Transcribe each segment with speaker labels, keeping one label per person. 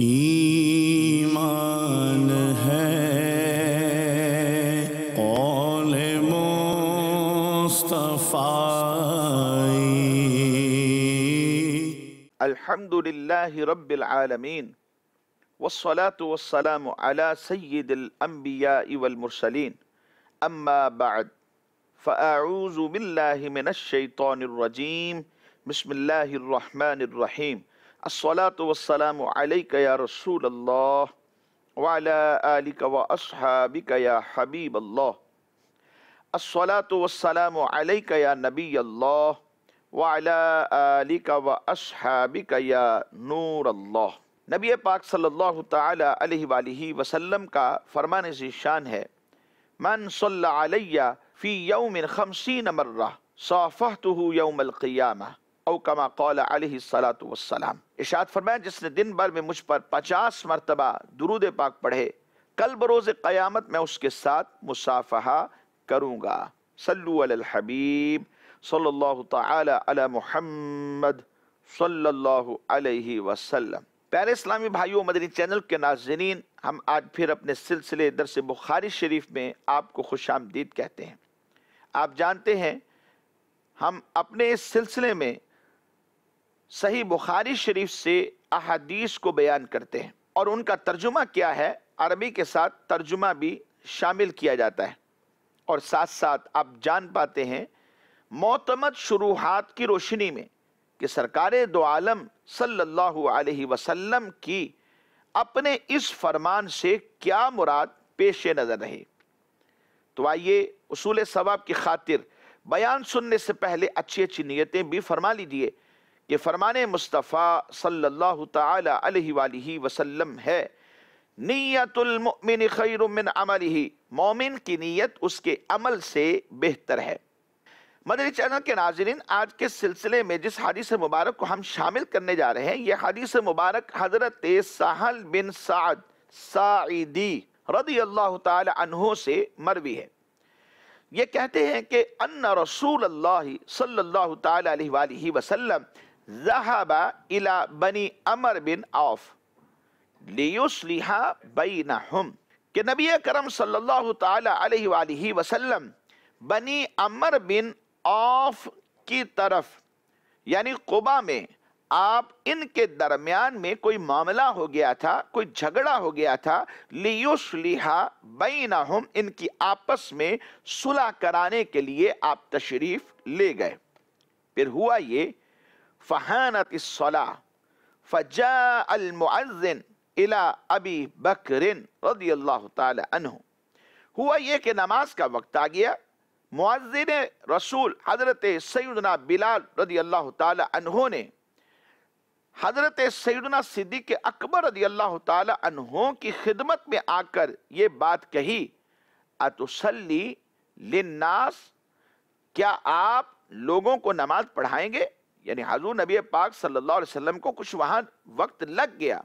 Speaker 1: ईमान है कौल मुस्तफ़ाई अल्हम्दुलिल्लाहि रब्बिल आलमीन वस्सलातु वस्सलामु अला सय्यिदिल अंबिया वल मुरसलीन अम्मा बाद फ़अऊज़ु बिल्लाहि मिनश शैतानिर रजीम बिस्मिल्लाहिर रहमानिर रहीम असलातम या रसूल अल्लाह व या हबीब अल्लाह असलातम या नबी अल्लाह वालिक व या नूर अल्लाह नबी पाक सल्लल्लाहु अलैहि वसल्लम का फरमान से शान है मन सल्ला फ़ी यौमिन खमसी नमर्रा साफ़ह यौमल क़ियामा अवकमा कौल सलाम इशाद फरमाया जिसने दिन भर में मुझ पर पचास मरतबा दरूद पाक पढ़े कल बरोज़ क़यामत मैं उसके साथ मुसाफहा करूँगा सल्लुलहबीब सल्ला तला महमद सल्ला प्यारे इस्लामी भाइयों मदनी चैनल के नाजरीन हम आज फिर अपने सिलसिले दरस बुखारी शरीफ में आपको खुश आमदीद कहते हैं आप जानते हैं हम अपने इस सिलसिले में सही बुखारी शरीफ से अहदीस को बयान करते हैं और उनका तर्जुमा क्या है अरबी के साथ तर्जुमा भी शामिल किया जाता है और साथ साथ आप जान पाते हैं मोतमद शुरुआत की रोशनी में कि सरकार दो आलम सल्लाम अलैहि वसल्लम की अपने इस फरमान से क्या मुराद पेश नज़र रहे तो आइए उसूल सवाब की खातिर बयान सुनने से पहले अच्छी अच्छी नीयतें भी फरमा लीजिए ये फरमान मुस्तफ़ा सल्लल्लाहु अलैहि वाली वसल्लम है नीयतुलमिन खैरमिन अमल ही मोमिन की नीयत उसके अमल से बेहतर है मदरी चैनल के नाजरीन आज के सिलसिले में जिस हदीस मुबारक को हम शामिल करने जा रहे हैं ये हदीस मुबारक हज़रत साहल बिन साद सादी रदी अल्लाह तहों से मरवी है ये कहते हैं कि अन्न रसूल अल्लाह सल्लल्लाहु अलैहि वसल्लम जहाबा इला बनी अमर बिन औफ लियुसलिहा बैनहुम के नबी करम सल्लल्लाहु ताला अलैहि वसल्लम बनी अमर बिन औफ की तरफ यानी कुबा में आप इनके दरमियान में कोई मामला हो गया था कोई झगड़ा हो गया था लियुसलिहा बैनहुम इनकी आपस में सुलह कराने के लिए आप तशरीफ ले गए फिर हुआ ये फ़हानत इसला फ़जा अलमुअज़िन इला अबी बकरिन रदी अल्लाह तह हुआ ये कि नमाज का वक्त आ गया मुआजिन रसूल हज़रत सैदना बिलाल रदी अल्लाह तहों ने हज़रत सैदना सिद्दीक अकबर रदी अल्लाह तहों की खिदमत में आकर ये बात कही अतुसली लिन्नास क्या आप लोगों को नमाज पढ़ाएंगे यानी हजूर नबी पाक सल्लल्लाहु अलैहि वसल्लम को कुछ वहाँ वक्त लग गया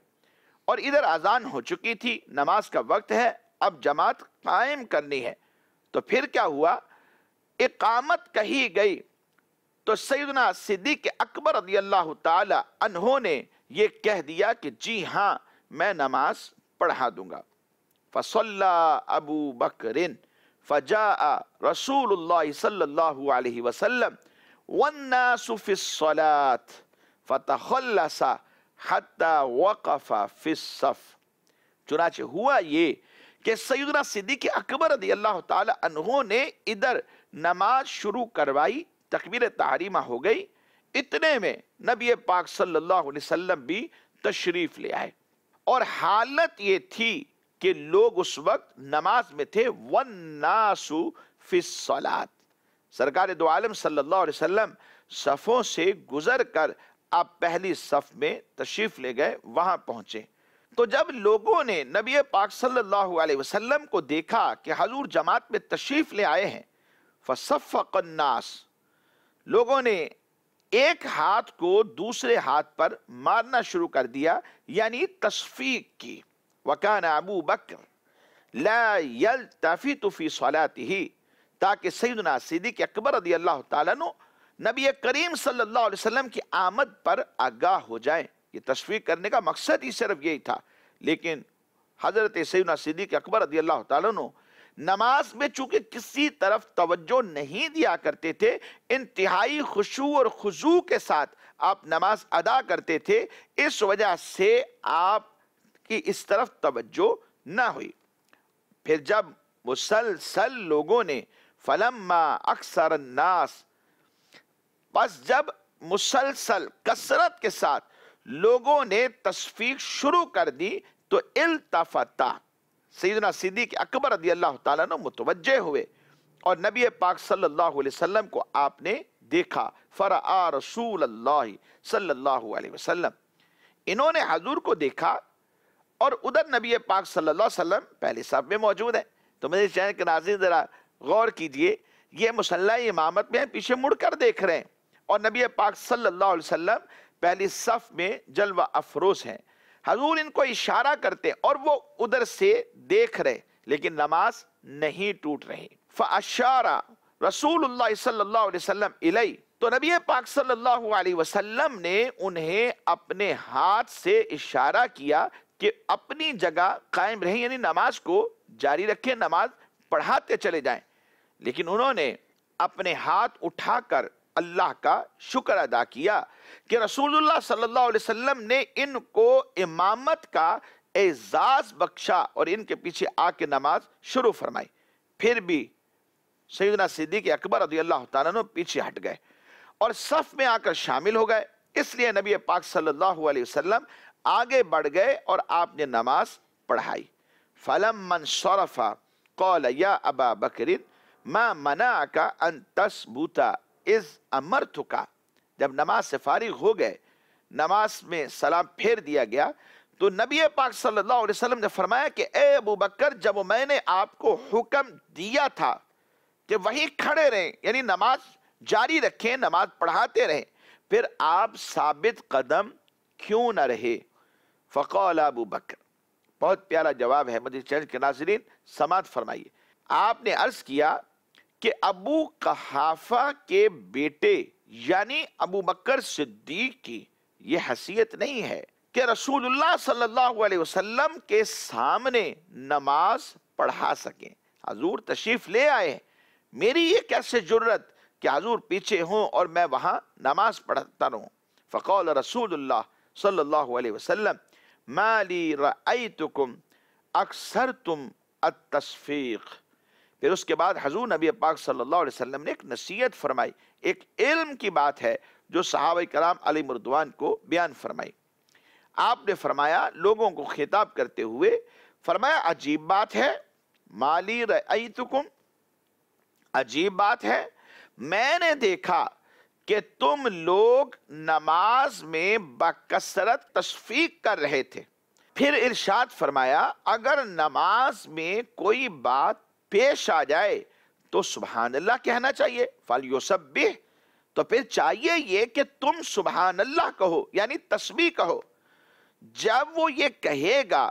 Speaker 1: और इधर अजान हो चुकी थी नमाज का वक्त है अब जमात कायम करनी है तो फिर क्या हुआ इकामत कही गई तो सैदना सिद्दीक अकबर अल्लाह तहों ने ये कह दिया कि जी हाँ मैं नमाज पढ़ा दूंगा फसल्ला अबू बकरिन फजा रसूल सल्लल्लाहु अलैहि वसल्लम वन्नासुफ़िसलात फ़तखल्लसा चुनाचे हुआ ये कि सैदना सिद्दीक अकबर रदी अल्लाह तहों ने इधर नमाज शुरू करवाई तकबीर तहरीमा हो गई इतने में नबी पाक सल्लल्लाहु अलैहि वसल्लम भी तशरीफ़ ले आए और हालत ये थी कि लोग उस वक्त नमाज में थे वन नासु सरकार दो आलम सल्लल्लाहु अलैहि वसल्लम सफ़ों से गुज़र कर आप पहली सफ़ में तशरीफ़ ले गए वहाँ पहुँचे तो जब लोगों ने नबी पाक सल्लल्लाहु अलैहि वसल्लम को देखा कि हजूर जमात में तशरीफ़ ले आए हैं फसफ़नास लोगों ने एक हाथ को दूसरे हाथ पर मारना शुरू कर दिया यानी तस्फीक की वकान अबू बकर ला यल तफ़ी तुफ़ी सलाती ताकि सैदना सिद्दीक अकबर रदी अल्लाह तु नबी करीम सल्लल्लाहु अलैहि वसल्लम की आमद पर आगाह हो जाए ये तस्वीर करने का मकसद ही सिर्फ यही था लेकिन हज़रत सैदना सिद्दीक अकबर रदी अल्लाह तु नमाज में चूंकि किसी तरफ तवज्जो नहीं दिया करते थे इंतहाई खुशू और खुजू के साथ आप नमाज अदा करते थे इस वजह से आप की इस तरफ तवज्जो ना हुई फिर जब मुसलसल लोगों ने फलम्मा अक्सर नास बस जब मुसलसल कसरत के साथ लोगों ने तस्फीक शुरू कर दी तो इल्तफता सैदना सिद्दीक अकबर रदी अल्लाह तुम मुतवजह हुए और नबी पाक सल्लल्लाहु अलैहि वसल्लम को आपने देखा फ़रा रसूल अल्लाह सल्लल्लाहु अलैहि वसल्लम इन्होंने हजूर को देखा और उधर नबी पाक सल्लल्लाहु अलैहि वसल्लम पहले सब में मौजूद है तो मेरे चैनल के नाजिन ज़रा गौर कीजिए ये मुसल्ला इमामत में पीछे मुड़ कर देख रहे हैं और नबी पाक सल्लल्लाहु अलैहि वसल्लम पहली सफ़ में जलवा अफरोज हैं हजूर इनको इशारा करते और वो उधर से देख रहे लेकिन नमाज नहीं टूट रही फ़ाशारा रसूल सल्लाम इलाई तो नबी पाक सल्लल्लाहु अलैहि वसल्लम ने उन्हें अपने हाथ से इशारा किया कि अपनी जगह कायम रहें यानी नमाज को जारी रखें नमाज पढ़ाते चले जाएं लेकिन उन्होंने अपने हाथ उठाकर अल्लाह का शुक्र अदा किया कि रसूलुल्लाह सल्लल्लाहु अलैहि वसल्लम ने इनको इमामत का एजाज बख्शा और इनके पीछे आके नमाज शुरू फरमाई फिर भी सैदना सिद्दीक अकबर रदी अल्लाह तु पीछे हट गए और सफ में आकर शामिल हो गए इसलिए नबी पाक सल्लल्लाहु अलैहि वसल्लम आगे बढ़ गए और आपने नमाज पढ़ाई फलम मन शौरफा कौल या अबा बकरिन माँ मना का अन तस्बूता इस अमर थुका जब नमाज से फारिग हो गए नमाज में सलाम फेर दिया गया तो नबी पाक सल्लल्लाहु अलैहि वसल्लम ने फरमाया कि ए अबू बकर जब मैंने आपको हुक्म दिया था कि वहीं खड़े रहें यानी नमाज जारी रखें नमाज पढ़ाते रहें फिर आप साबित कदम क्यों न रहे फ़कौल अबू बकर बहुत प्यारा जवाब है मदीन चैन के नाजरीन समात फरमाइए आपने अर्ज किया कि अबू कहाफा के बेटे यानी अबू बकर सिद्दीक की यह हसीियत नहीं है कि रसूलुल्लाह सल्लल्लाहु अलैहि वसल्लम के सामने नमाज पढ़ा सकें हजूर तशरीफ ले आए मेरी ये कैसे जरूरत कि हजूर पीछे हों और मैं वहाँ नमाज पढ़ता रहूँ फ़कौल रसूलुल्लाह सल्लल्लाहु अलैहि वसल्लम माली तुकुम अक्सर तुम अतफीक फिर उसके बाद हजूर नबी पाक सल्ला वसम ने एक नसीहत फरमाई एक इल्म की बात है जो सहाब कराम अली मरदवान को बयान फरमाई आपने फरमाया लोगों को खिताब करते हुए फरमाया अजीब बात है माली रई तुकुम अजीब बात है मैंने देखा कि तुम लोग नमाज में बकसरत तशफीक कर रहे थे फिर इरशाद फरमाया अगर नमाज में कोई बात पेश आ जाए तो सुबहान अल्लाह कहना चाहिए फल भी तो फिर चाहिए ये कि तुम सुबहान अल्लाह कहो यानी तस्वीर कहो जब वो ये कहेगा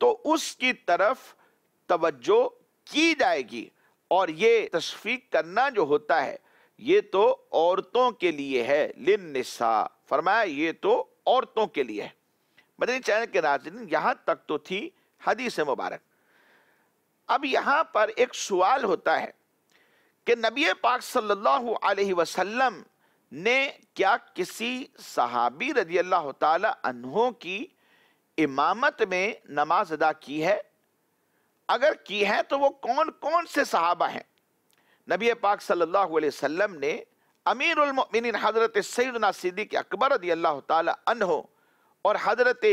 Speaker 1: तो उसकी तरफ तवज्जो की जाएगी और ये तशफीक करना जो होता है ये तो औरतों के लिए है लिन निसा फरमाया ये तो औरतों के लिए है मदनी चैनल के नाजरीन यहां तक तो थी हदीस मुबारक अब यहाँ पर एक सवाल होता है कि नबी पाक सल्लल्लाहु अलैहि वसल्लम ने क्या किसी सहाबी रजी अल्लाह तहों की इमामत में नमाज अदा की है अगर की है तो वो कौन कौन से सहाबा हैं नबी पाक सल्लल्लाहु अलैहि वसल्लम ने अमीरमिन हज़रत सैदना सिद्दीक अकबर रदी अल्लाह तहो और हज़रत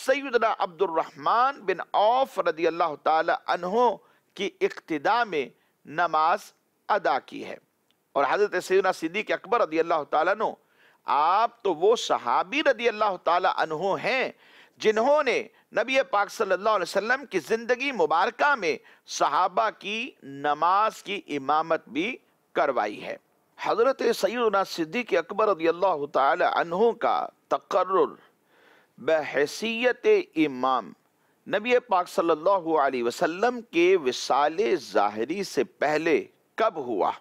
Speaker 1: सैदना अब्दुलरहमान बिन औफ रदी अल्लाह तहो की इक्तदा में नमाज अदा की है और हज़रत सैदना सिद्दीक अकबर रदी अल्लाह तु आप तो वो सहाबी रदी अल्लाह तहो हैं जिन्होंने नबी पाक सल्लल्लाहु अलैहि वसल्लम की ज़िंदगी मुबारक में सहाबा की नमाज की इमामत भी करवाई है हज़रत सैदना सिद्दीक अकबर रदील्ला का तकर्र बहसीत इमाम नबी पाक सल्लल्लाहु अलैहि वसल्लम के विसाले ज़ाहरी से पहले कब हुआ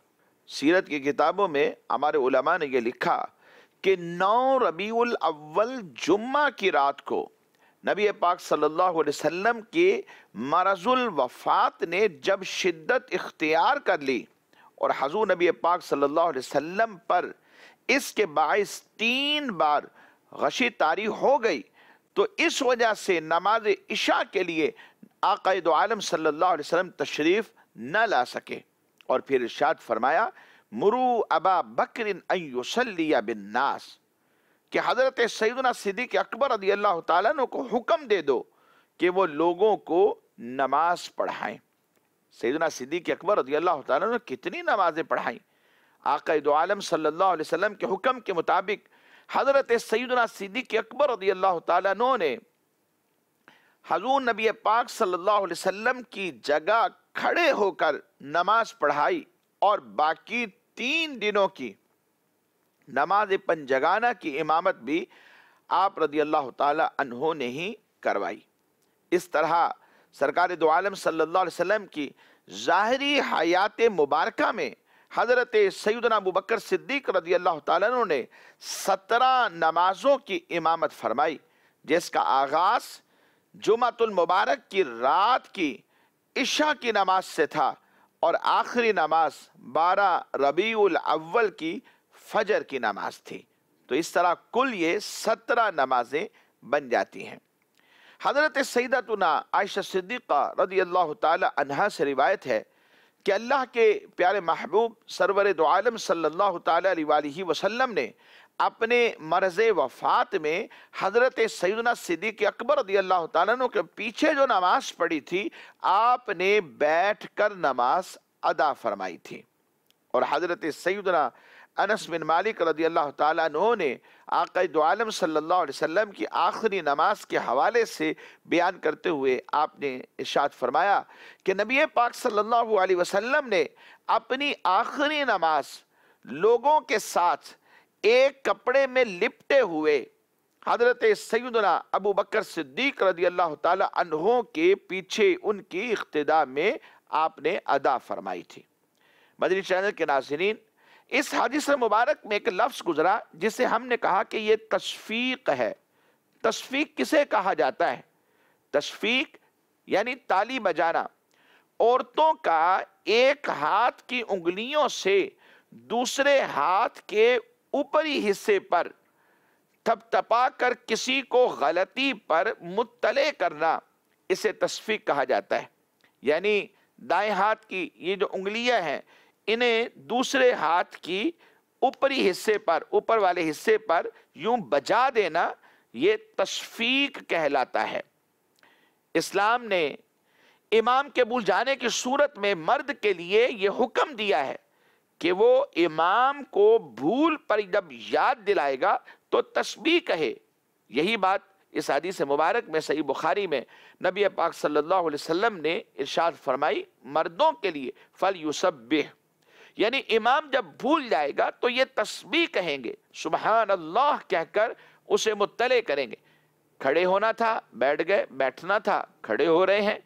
Speaker 1: सीरत की किताबों में हमारे उलमा ने यह लिखा कि नौ रबी अव्वल जुम्मा की रात को नबी पाक सल्लल्लाहु अलैहि वसल्लम के मरजुल वफात ने जब शिद्दत इख्तियार कर ली और हजू नबी पाक सल्लल्लाहु अलैहि वसल्लम पर इसके बायस तीन बार गशी तारी हो गई तो इस वजह से नमाज इशा के लिए आकद आलम सल्लल्लाहु अलैहि वसल्लम तशरीफ़ न ला सके और फिर इर्शाद फरमाया मुरू अबा बकरिन बिन नास कि हज़रत सैदना सिद्दीक अकबर रदी अल्लाह तु को हुक्म दे दो कि वो लोगों को नमाज पढ़ाएं सैदना सिद्दीक अकबर रदी अल्लाह तु ने कितनी नमाज़ें पढ़ाई आका दो आलम सल्लल्लाहु अलैहि के हुक्म के मुताबिक हज़रत सैदना सिद्दीक अकबर रदी अल्लाह तु ने हजूर नबी पाक सल्ला अलैहि की जगह खड़े होकर नमाज पढ़ाई और बाकी तीन दिनों की नमाज पंजगाना की इमामत भी आप रदी अल्लाह तहों ने ही करवाई इस तरह सरकार दो सल्ला वसम की ज़ाहरी हयात मुबारक में हज़रत सैदना अबू सिद्दीक रदी अल्लाह तु ने सत्रह नमाज़ों की इमामत फरमाई जिसका आगाज़ जुमतुलमबारक की रात की इशा की नमाज से था और आखिरी नमाज बारह रबी अव्वल की फजर की नमाज थी तो इस तरह कुल ये सत्रह नमाजें बन जाती हैं हज़रत सईदतुना आयशा सिद्दीक़ा रदी अल्लाह तहा से रिवायत है कि अल्लाह के प्यारे महबूब सरवर दो आलम सल्लल्लाहु अलैहि वसल्लम ने अपने मर्ज़ वफ़ात में हज़रत सैदना सिद्दीक अकबर रदी अल्लाह तु के पीछे जो नमाज़ पढ़ी थी आपने बैठ कर नमाज अदा फरमाई थी और हज़रत सैदना अनस बिन मालिक रदी अल्लाह तु ने आकद आलम सल्ला अलैहि की आखिरी नमाज के हवाले से बयान करते हुए आपने इशाद फरमाया कि नबी पाक सल्ला अलैहि ने अपनी आखिरी नमाज लोगों के साथ एक कपड़े में लिपटे हुए हजरत सैदना अबू बकर सिद्दीक रदी अल्लाह तहों के पीछे उनकी इख्तदा में आपने अदा फरमाई थी मदनी चैनल के नाजरीन इस हदीस मुबारक में एक लफ्ज़ गुजरा जिसे हमने कहा कि यह तशफीक है तशफीक किसे कहा जाता है तशफीक यानी ताली बजाना औरतों का एक हाथ की उंगलियों से दूसरे हाथ के ऊपरी हिस्से पर थपथपा कर किसी को गलती पर मुतले करना इसे तशफीक कहा जाता है यानी दाएं हाथ की ये जो उंगलियां हैं इन्हें दूसरे हाथ की ऊपरी हिस्से पर ऊपर वाले हिस्से पर यूं बजा देना ये तशफीक कहलाता है इस्लाम ने इमाम के भूल जाने की सूरत में मर्द के लिए यह हुक्म दिया है कि वो इमाम को भूल पर जब याद दिलाएगा तो तस्बी कहे यही बात इस हदीस मुबारक में सही बुखारी में नबी पाक सल्लल्लाहु अलैहि वसल्लम ने इरशाद फरमाई मर्दों के लिए फल बेह यानी इमाम जब भूल जाएगा तो ये तस्बी कहेंगे सुबहान अल्लाह कहकर उसे मुतले करेंगे खड़े होना था बैठ गए बैठना था खड़े हो रहे हैं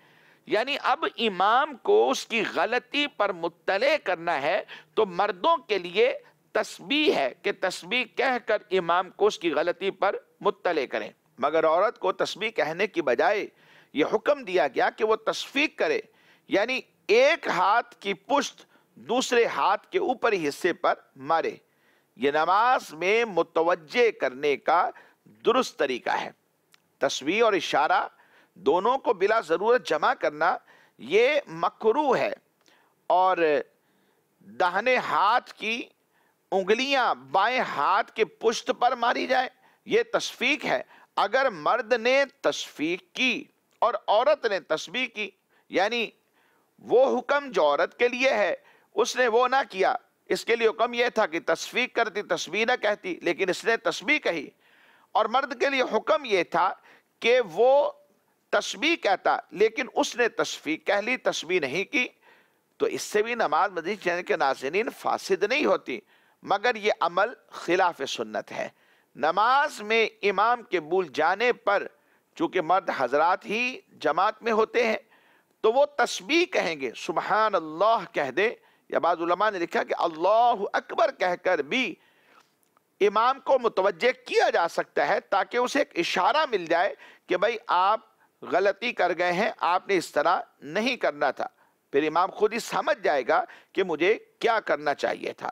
Speaker 1: यानी अब इमाम को उसकी गलती पर मुतले करना है तो मर्दों के लिए तस्बी है कि तस्बी कहकर इमाम को उसकी गलती पर मुतले करें मगर औरत को तस्बी कहने की बजाय यह हुक्म दिया गया कि वो तस्फीक करे यानी एक हाथ की पुश्त दूसरे हाथ के ऊपरी हिस्से पर मारे ये नमाज में मुतवजे करने का दुरुस्त तरीका है तस्वीर और इशारा दोनों को बिला ज़रूरत जमा करना ये मकरू है और दाहने हाथ की उंगलियां बाएं हाथ के पुष्ट पर मारी जाए ये तस्फीक है अगर मर्द ने तस्फीक की और औरत ने तस्बी की यानी वो हुक्म जो औरत के लिए है उसने वो ना किया इसके लिए हुक्म यह था कि तस्वीर करती तस्वीर ना कहती लेकिन इसने तस्वीर कही और मर्द के लिए हुक्म यह था कि वो तस्वीर कहता लेकिन उसने तस्वीर कह ली तस्वीर नहीं की तो इससे भी नमाज मजीद चैनल के नाजरीन फासिद नहीं होती मगर ये अमल खिलाफ सुन्नत है नमाज में इमाम के भूल जाने पर चूँकि मर्द हजरात ही जमात में होते हैं तो वो तस्बी कहेंगे सुबहान अल्लाह कह दे या बाद ने लिखा कि अल्लाह अकबर कहकर भी इमाम को मुतवजह किया जा सकता है ताकि उसे एक इशारा मिल जाए कि भाई आप गलती कर गए हैं आपने इस तरह नहीं करना था फिर इमाम खुद ही समझ जाएगा कि मुझे क्या करना चाहिए था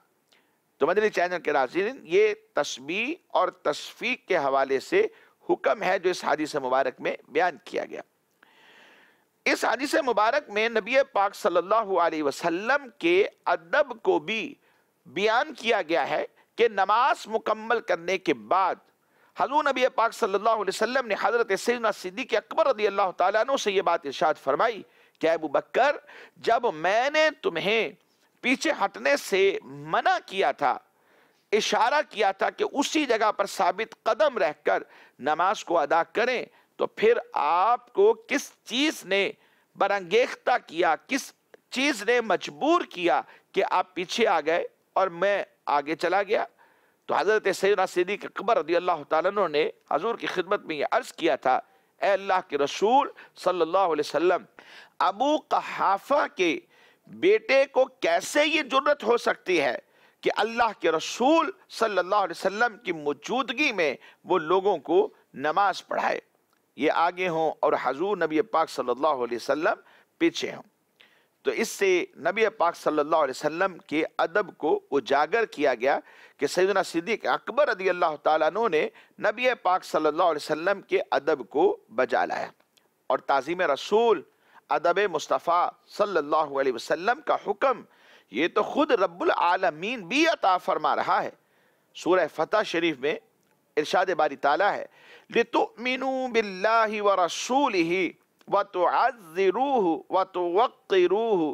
Speaker 1: तो मदनी चैनल के नाजीन ये तस्वीर और तस्फीक के हवाले से हुक्म है जो इस से मुबारक में बयान किया गया इस हदीस मुबारक में नबी पाक सल्लल्लाहु अलैहि वसल्लम के अदब को भी बयान किया गया है कि नमाज मुकम्मल करने के बाद हजू नबी पाक सल्लल्लाहु अलैहि वसल्लम ने हज़रत सैदना सिद्दीक अकबर रदी अल्लाह तु से ये बात इर्शाद फरमाई कि अबू बकर जब मैंने तुम्हें पीछे हटने से मना किया था इशारा किया था कि उसी जगह पर साबित कदम रहकर नमाज को अदा करें तो फिर आपको किस चीज ने बरंगेख्ता किया किस चीज ने मजबूर किया कि आप पीछे आ गए और मैं आगे चला गया तो हज़रत सैदा के अकबर रदी अल्लाह ने हजूर की खिदमत में यह अर्ज़ किया था अल्लाह के रसूल सल्लल्लाहु अलैहि वसल्लम अबू कहाफा के बेटे को कैसे ये जरूरत हो सकती है कि अल्लाह के रसूल सल्लल्लाहु अलैहि वसल्लम की मौजूदगी में वो लोगों को नमाज पढ़ाए ये आगे हों और हजूर नबी पाक सल्लल्लाहु अलैहि वसल्लम पीछे हों तो इससे नबी पाक सल्लल्लाहु अलैहि वसल्लम के अदब को उजागर किया गया कि सैदना सिद्दीक अकबर रदी अल्लाह तु ने नबी पाक सल्लल्लाहु अलैहि वसल्लम के अदब को बजा लाया और ताज़ीम रसूल अदब मुस्तफ़ा सल्लल्लाहु अलैहि वसल्लम का हुक्म ये तो ख़ुद रब्बुल आलमीन भी अता फरमा रहा है सूरह फ़तह शरीफ में इर्शाद बारी ताला है लितुमिनु बिल्लाहि व रसूलिहि व तुअज़्ज़िरूहु व तुवक्किरूहु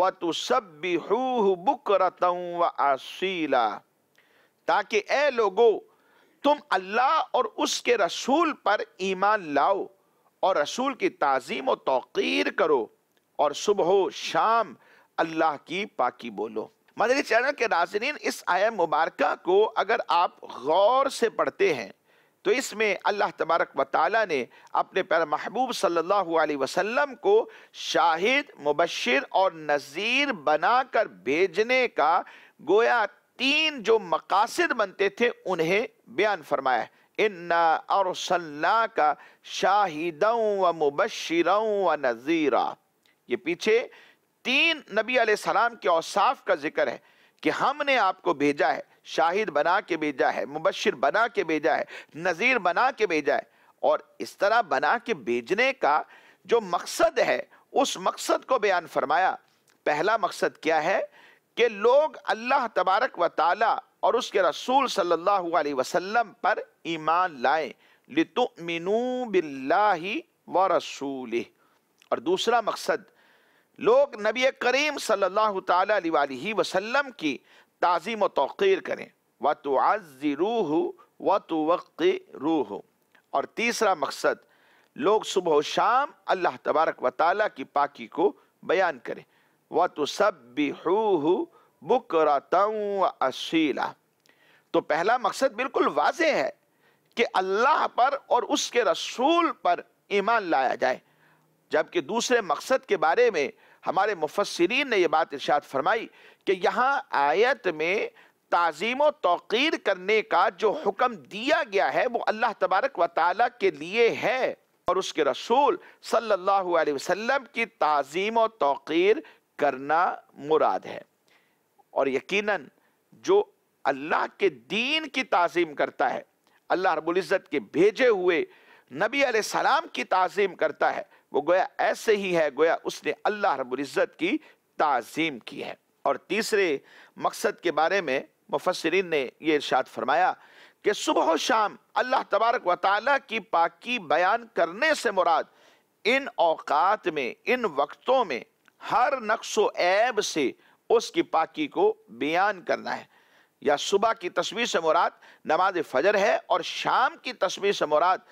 Speaker 1: व तुसब्बिहूहु बुकरतन व असीला ताकि ए लोगो तुम अल्लाह और उसके रसूल पर ईमान लाओ और रसूल की ताज़ीम और तौक़ीर करो और सुबह शाम अल्लाह की पाकी बोलो मदरी चैनल के नाजरीन इस आय मुबारक को अगर आप गौर से पढ़ते हैं तो इसमें अल्लाह तबारक व ताली ने अपने पैर महबूब सल्लल्लाहु अलैहि वसल्लम को शाहिद मुबशर और नज़ीर बनाकर भेजने का गोया तीन जो मकासद बनते थे उन्हें बयान फरमाया इन्ना और का शाहिद व मुबशर व नज़ीरा ये पीछे तीन नबी सलाम के औसाफ का जिक्र है कि हमने आपको भेजा है शाहिद बना के भेजा है मुबशर बना के भेजा है नज़ीर बना के भेजा है और इस तरह बना के भेजने का जो मकसद है उस मकसद को बयान फरमाया पहला मकसद क्या है कि लोग अल्लाह तबारक व ताला और उसके रसूल सल्लल्लाहु अलैहि वसल्लम पर ईमान लाएं लितुमिनू बिल्ला व रसूल और दूसरा मकसद लोग नबी करीम सल्लल्लाहु अलैहि वसल्लम की ताज़ीम व तोक़ीर करें व तो रूह व तो रूह और तीसरा मकसद लोग सुबह शाम अल्लाह तबारक व ताली की पाकि को बयान करें व तो सब असीला तो पहला मकसद बिल्कुल वाज है कि अल्लाह पर और उसके रसूल पर ईमान लाया जाए जबकि दूसरे मकसद के बारे में हमारे मुफसरीन ने यह बात इर्शाद फरमाई कि यहाँ आयत में ताज़ीम तोक़ीर करने का जो हुक्म दिया गया है वो अल्लाह तबारक व के लिए है और उसके रसूल सल्लल्लाहु अलैहि वसल्लम की तज़ीम तोक़ीर करना मुराद है और यकीनन जो अल्लाह के दीन की तज़ीम करता है अल्लाह रबुल्ज़त के भेजे हुए नबी सलाम की तज़ीम करता है वो गोया ऐसे ही है गोया उसने अल्लाह रबुल्ज़त की तज़ीम की है और तीसरे मकसद के बारे में मुफसरीन ने यह इर्शाद फरमाया कि सुबह शाम अल्लाह तबारक व ताल की पाकि बयान करने से मुराद इन अवकात में इन वक्तों में हर नक्शो ऐब से उसकी पाकि को बयान करना है या सुबह की तस्वीर से मुराद नमाज फजर है और शाम की तस्वीर से मुराद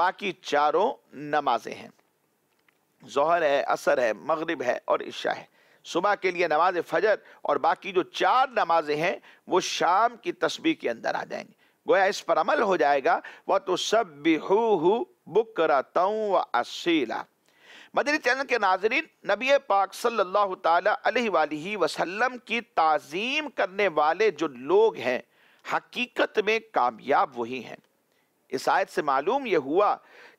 Speaker 1: बाकी चारों नमाजें हैं जहर है असर है मगरब है और इशा है सुबह के लिए नमाज फजर और बाकी जो चार नमाजें हैं वो शाम की तस्बी के अंदर आ जाएंगी गोया इस पर अमल हो जाएगा वह तो सब बिहू बुक व असीला मदरी चैनल के नाजरीन नबी पाक सल्लल्लाहु अलैहि वसल्लम की ताज़ीम करने वाले जो लोग हैं हकीकत में कामयाब वही हैं इस आयत से मालूम यह हुआ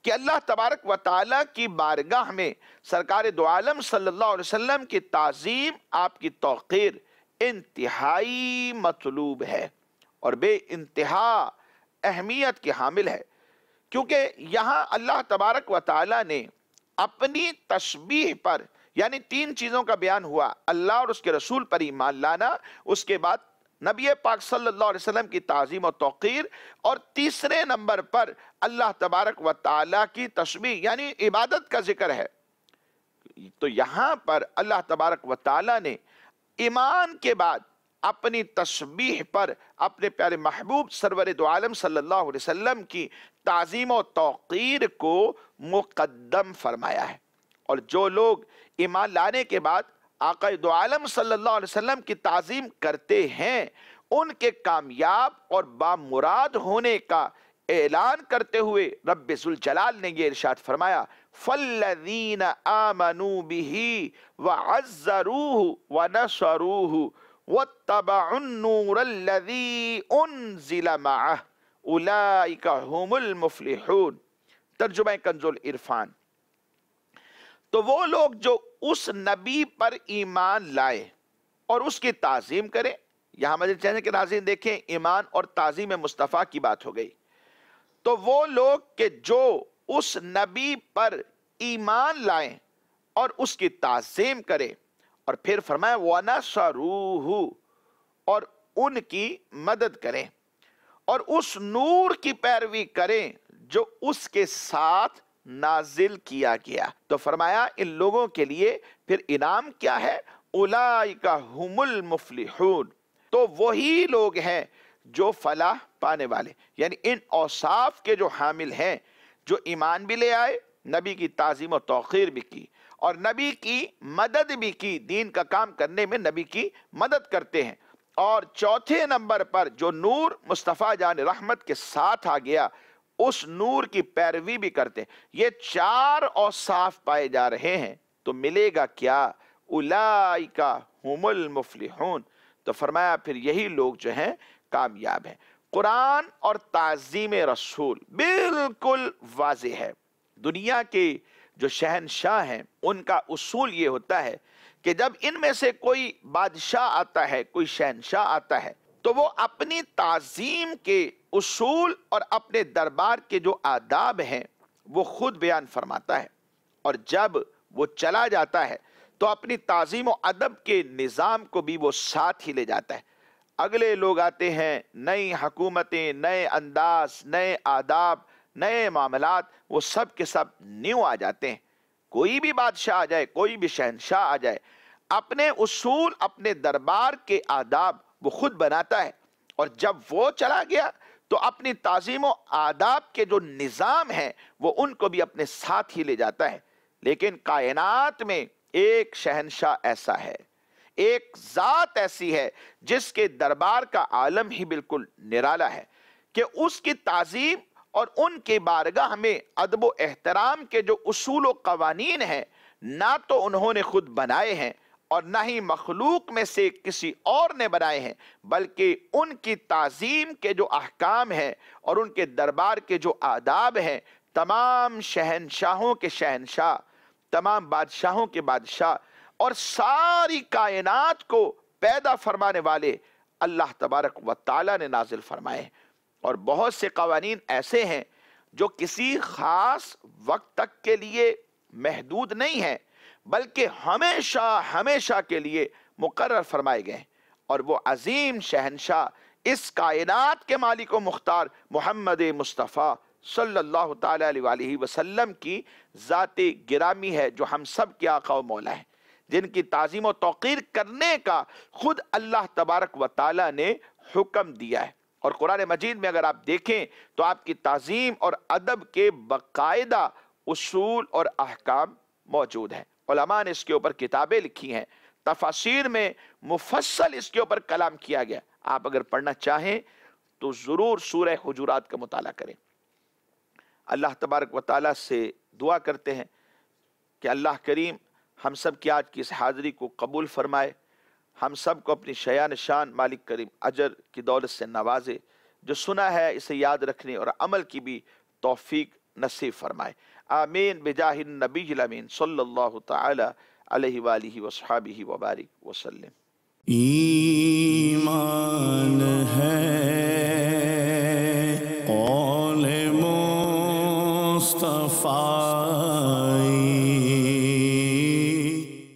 Speaker 1: कि अल्लाह तबारक व ताली की बारगाह में सरकार दो आलम सल्लल्लाहु अलैहि वसल्लम की तज़ीम आपकी तोक़ीर इंतहाई मतलूब है और बे इंतहा अहमियत की हामिल है क्योंकि यहाँ अल्लाह तबारक व ताली ने अपनी तस्बीह पर यानी तीन चीज़ों का बयान हुआ अल्लाह और उसके रसूल पर ईमान लाना उसके बाद नबी पाक सल्लल्लाहु अलैहि वसल्लम की तज़ीम और तौकीर और तीसरे नंबर पर अल्लाह तबारक व ताला की तस्वीर यानी इबादत का जिक्र है तो यहां पर अल्लाह तबारक व ताला ने ईमान के बाद अपनी तस्बीह पर अपने प्यारे महबूब सरवर दो आलम सल्लल्लाहु अलैहि वसल्लम की तज़ीम और तौकीर को मुकदम फरमाया है और जो लोग ईमान लाने के बाद आका दो आलम सल्लल्लाहु अलैहि वसल्लम की ताज़ीम करते हैं उनके कामयाब और बामुराद होने का ऐलान करते हुए रब्बुल जलाल ने ये इरशाद फरमाया फल्लदीन आमनू बिही व अज़रूह व नसरूह व तबनूर उलाइका तर्जुमा कंजुल इरफान तो वो लोग जो उस नबी पर ईमान लाए और उसकी ताजीम करें यहां मदर चैनल के नाजिन देखें ईमान और ताजीम मुस्तफ़ा की बात हो गई तो वो लोग के जो उस नबी पर ईमान लाए और उसकी ताजीम करें और फिर फरमाए वाना शरूहू और उनकी मदद करें और उस नूर की पैरवी करें जो उसके साथ नाजिल किया गया तो फरमाया इन लोगों के लिए फिर इनाम क्या है उलाई का हुमुल मुफलिहून तो वही लोग हैं जो फलाह पाने वाले यानी इन औसाफ के जो हामिल हैं जो ईमान भी ले आए नबी की ताज़ीम और तोखीर भी की और नबी की मदद भी की दीन का काम करने में नबी की मदद करते हैं और चौथे नंबर पर जो नूर मुस्तफ़ा जान रहमत के साथ आ गया उस नूर की पैरवी भी करते ये चार और साफ पाए जा रहे हैं तो मिलेगा क्या उलाइका हुमुल मुफलिहून तो फरमाया फिर यही लोग जो हैं कामयाब हैं कुरान और ताज़ीम रसूल बिल्कुल वाज है दुनिया के जो शहनशाह हैं उनका उसूल ये होता है कि जब इनमें से कोई बादशाह आता है कोई शहनशाह आता है तो वो अपनी ताजीम के उसूल और अपने दरबार के जो आदाब हैं वो खुद बयान फरमाता है और जब वो चला जाता है तो अपनी ताजीम अदब के निज़ाम को भी वो साथ ही ले जाता है अगले लोग आते हैं नई हकूमतें नए अंदाज नए आदाब नए मामला वो सब के सब न्यू आ जाते हैं कोई भी बादशाह आ जाए कोई भी शहनशाह आ जाए अपने उसूल अपने दरबार के आदाब वो खुद बनाता है और जब वो चला गया तो अपनी तज़ीम आदाब के जो निज़ाम है वो उनको भी अपने साथ ही ले जाता है लेकिन कायनात में एक शहनशाह ऐसा है एक ज़ात ऐसी है जिसके दरबार का आलम ही बिल्कुल निराला है कि उसकी तज़ीम और उनके बारगाह में अदब एहतराम के जो असूल कवानीन हैं ना तो उन्होंने खुद बनाए हैं और न ही मखलूक में से किसी और ने बनाए हैं बल्कि उनकी तज़ीम के जो अहकाम हैं और उनके दरबार के जो आदाब हैं तमाम शहनशाहों के शहनशाह तमाम बादशाहों के बादशाह और सारी कायनात को पैदा फरमाने वाले अल्लाह तबारक व ताला ने नाजिल फरमाए और बहुत से कवानीन ऐसे हैं जो किसी ख़ास वक्त तक के लिए महदूद नहीं हैं बल्कि हमेशा हमेशा के लिए मुकर फरमाए गए और वो अजीम शहनशाह इस कायनात के मालिक व मुख्तार मोहम्मद मुस्तफ़ा सल्लल्लाहु अलैहि वसल्लम की ज़ाती गिरामी है जो हम सब के आका मौला है जिनकी ताज़ीम व तोक़ीर करने का ख़ुद अल्लाह तबारक व ताली ने हुक्म दिया है और कुरान मजीद में अगर आप देखें तो आपकी ताज़ीम और अदब के बाकायदा असूल और अहकाम मौजूद हैं उलमा ने इसके ऊपर किताबें लिखी हैं तफासिर में मुफसल इसके ऊपर कलाम किया गया आप अगर पढ़ना चाहें तो ज़रूर सूरह हजूरात का मताल करें अल्लाह तबारक व ताली से दुआ करते हैं कि अल्लाह करीम हम सब की आज की इस हाज़िरी को कबूल फरमाए हम सब को अपनी शयान शान मालिक करीम अजर की दौलत से नवाजे जो सुना है इसे याद रखने और अमल की भी तोफ़ी नसीब फरमाए आमीन बिजाहिन नबील अमीन सल्लल्लाहु ताला अलैहि वालिहि वसहाबिहि वबारिक वसल्लम ईमान है कौल मुस्तफ़ा